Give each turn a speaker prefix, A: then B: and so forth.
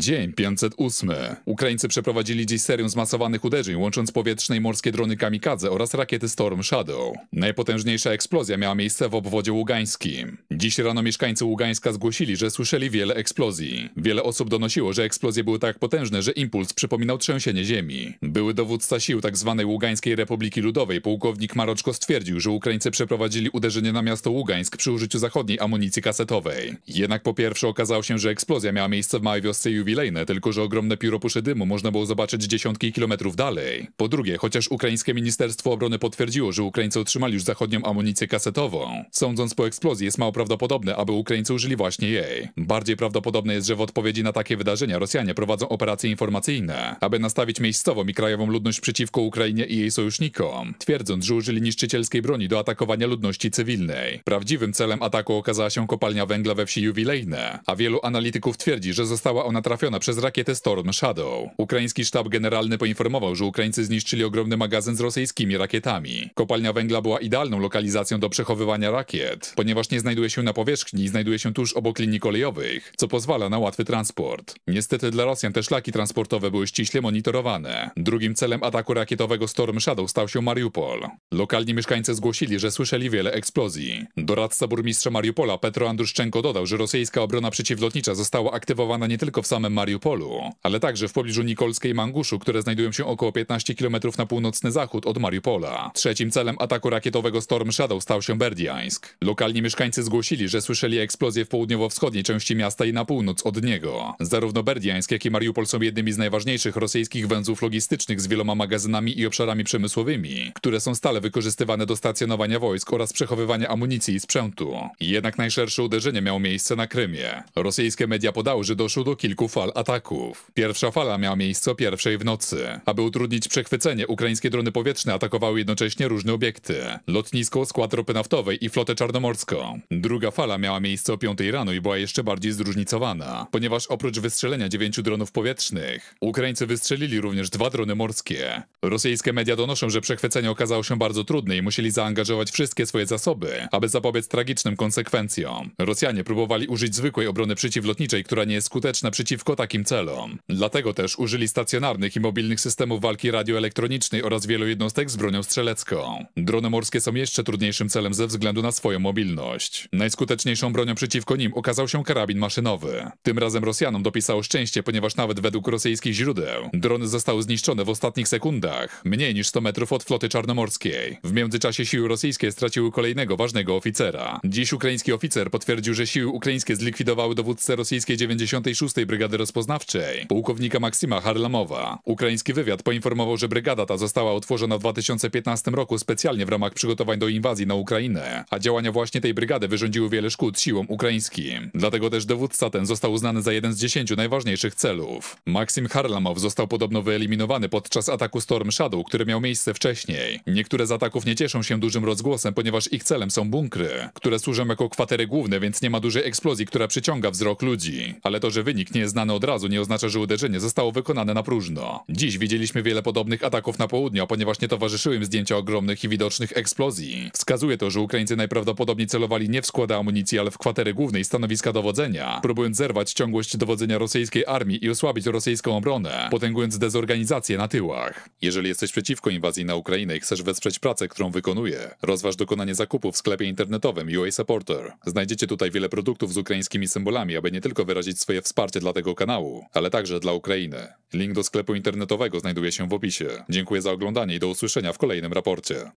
A: Dzień 508. Ukraińcy przeprowadzili dziś serię zmasowanych uderzeń, łącząc powietrzne i morskie drony kamikadze oraz rakiety Storm Shadow. Najpotężniejsza eksplozja miała miejsce w obwodzie ługańskim. Dziś rano mieszkańcy Ługańska zgłosili, że słyszeli wiele eksplozji. Wiele osób donosiło, że eksplozje były tak potężne, że impuls przypominał trzęsienie ziemi. Były dowódca sił tzw. Tak Ługańskiej Republiki Ludowej, pułkownik Maroczko stwierdził, że Ukraińcy przeprowadzili uderzenie na miasto Ługańsk przy użyciu zachodniej amunicji kasetowej. Jednak po pierwsze okazało się, że eksplozja miała miejsce w małej wiosce jubilejne, tylko że ogromne pióro dymu można było zobaczyć dziesiątki kilometrów dalej. Po drugie, chociaż ukraińskie Ministerstwo Obrony potwierdziło, że Ukraińcy otrzymali już zachodnią amunicję kasetową, sądząc po eksplozji jest mało prawdopodobne, aby Ukraińcy użyli właśnie jej. Bardziej prawdopodobne jest, że w odpowiedzi na takie wydarzenia Rosjanie prowadzą operacje informacyjne, aby nastawić miejscową i krajową ludność przeciwko Ukrainie i jej sojusznikom, twierdząc, że użyli niszczycielskiej broni do atakowania ludności cywilnej. Prawdziwym celem ataku okazała się kopalnia węgla we wsi Jubilejne, a wielu analityków twierdzi, że została ona trafiona przez rakietę Storm Shadow. Ukraiński sztab generalny poinformował, że Ukraińcy zniszczyli ogromny magazyn z rosyjskimi rakietami. Kopalnia węgla była idealną lokalizacją do przechowywania rakiet, ponieważ nie znajduje się się na powierzchni i znajduje się tuż obok linii kolejowych, co pozwala na łatwy transport. Niestety dla Rosjan te szlaki transportowe były ściśle monitorowane. Drugim celem ataku rakietowego Storm Shadow stał się Mariupol. Lokalni mieszkańcy zgłosili, że słyszeli wiele eksplozji. Doradca burmistrza Mariupola Petro Andruszczenko dodał, że rosyjska obrona przeciwlotnicza została aktywowana nie tylko w samym Mariupolu, ale także w pobliżu Nikolskiej Manguszu, które znajdują się około 15 km na północny zachód od Mariupola. Trzecim celem ataku rakietowego Storm Shadow stał się Berdiańsk. Lokalni mieszkańcy zgłosili donosili, że słyszeli eksplozję w południowo-wschodniej części miasta i na północ od niego. Zarówno Berdiańsk, jak i Mariupol są jednymi z najważniejszych rosyjskich węzłów logistycznych z wieloma magazynami i obszarami przemysłowymi, które są stale wykorzystywane do stacjonowania wojsk oraz przechowywania amunicji i sprzętu. Jednak najszersze uderzenie miało miejsce na Krymie. Rosyjskie media podały, że doszło do kilku fal ataków. Pierwsza fala miała miejsce o pierwszej w nocy. Aby utrudnić przechwycenie, ukraińskie drony powietrzne atakowały jednocześnie różne obiekty. Lotnisko, skład ropy naftowej i flotę czarnomorską. Drugi Druga fala miała miejsce o 5 rano i była jeszcze bardziej zróżnicowana, ponieważ oprócz wystrzelenia dziewięciu dronów powietrznych, Ukraińcy wystrzelili również dwa drony morskie. Rosyjskie media donoszą, że przechwycenie okazało się bardzo trudne i musieli zaangażować wszystkie swoje zasoby, aby zapobiec tragicznym konsekwencjom. Rosjanie próbowali użyć zwykłej obrony przeciwlotniczej, która nie jest skuteczna przeciwko takim celom. Dlatego też użyli stacjonarnych i mobilnych systemów walki radioelektronicznej oraz wielu jednostek z bronią strzelecką. Drony morskie są jeszcze trudniejszym celem ze względu na swoją mobilność. Najskuteczniejszą bronią przeciwko nim okazał się karabin maszynowy. Tym razem Rosjanom dopisało szczęście, ponieważ nawet według rosyjskich źródeł drony zostały zniszczone w ostatnich sekundach Wodach, mniej niż 100 metrów od floty czarnomorskiej. W międzyczasie siły rosyjskie straciły kolejnego ważnego oficera. Dziś ukraiński oficer potwierdził, że siły ukraińskie zlikwidowały dowódcę rosyjskiej 96. Brygady Rozpoznawczej, pułkownika Maksima Harlamowa. Ukraiński wywiad poinformował, że brygada ta została utworzona w 2015 roku specjalnie w ramach przygotowań do inwazji na Ukrainę, a działania właśnie tej brygady wyrządziły wiele szkód siłom ukraińskim. Dlatego też dowódca ten został uznany za jeden z dziesięciu najważniejszych celów. Maksim Harlamow został podobno wyeliminowany podczas ataku 100 Storm Shadow, który miał miejsce wcześniej. Niektóre z ataków nie cieszą się dużym rozgłosem, ponieważ ich celem są bunkry, które służą jako kwatery główne, więc nie ma dużej eksplozji, która przyciąga wzrok ludzi. Ale to, że wynik nie jest znany od razu, nie oznacza, że uderzenie zostało wykonane na próżno. Dziś widzieliśmy wiele podobnych ataków na południe, ponieważ nie towarzyszyły im zdjęcia ogromnych i widocznych eksplozji. Wskazuje to, że Ukraińcy najprawdopodobniej celowali nie w składy amunicji, ale w kwatery główne i stanowiska dowodzenia, próbując zerwać ciągłość dowodzenia rosyjskiej armii i osłabić rosyjską obronę, potęgując dezorganizację na tyłach. Jeżeli jesteś przeciwko inwazji na Ukrainę i chcesz wesprzeć pracę, którą wykonuje, rozważ dokonanie zakupu w sklepie internetowym UA Supporter. Znajdziecie tutaj wiele produktów z ukraińskimi symbolami, aby nie tylko wyrazić swoje wsparcie dla tego kanału, ale także dla Ukrainy. Link do sklepu internetowego znajduje się w opisie. Dziękuję za oglądanie i do usłyszenia w kolejnym raporcie.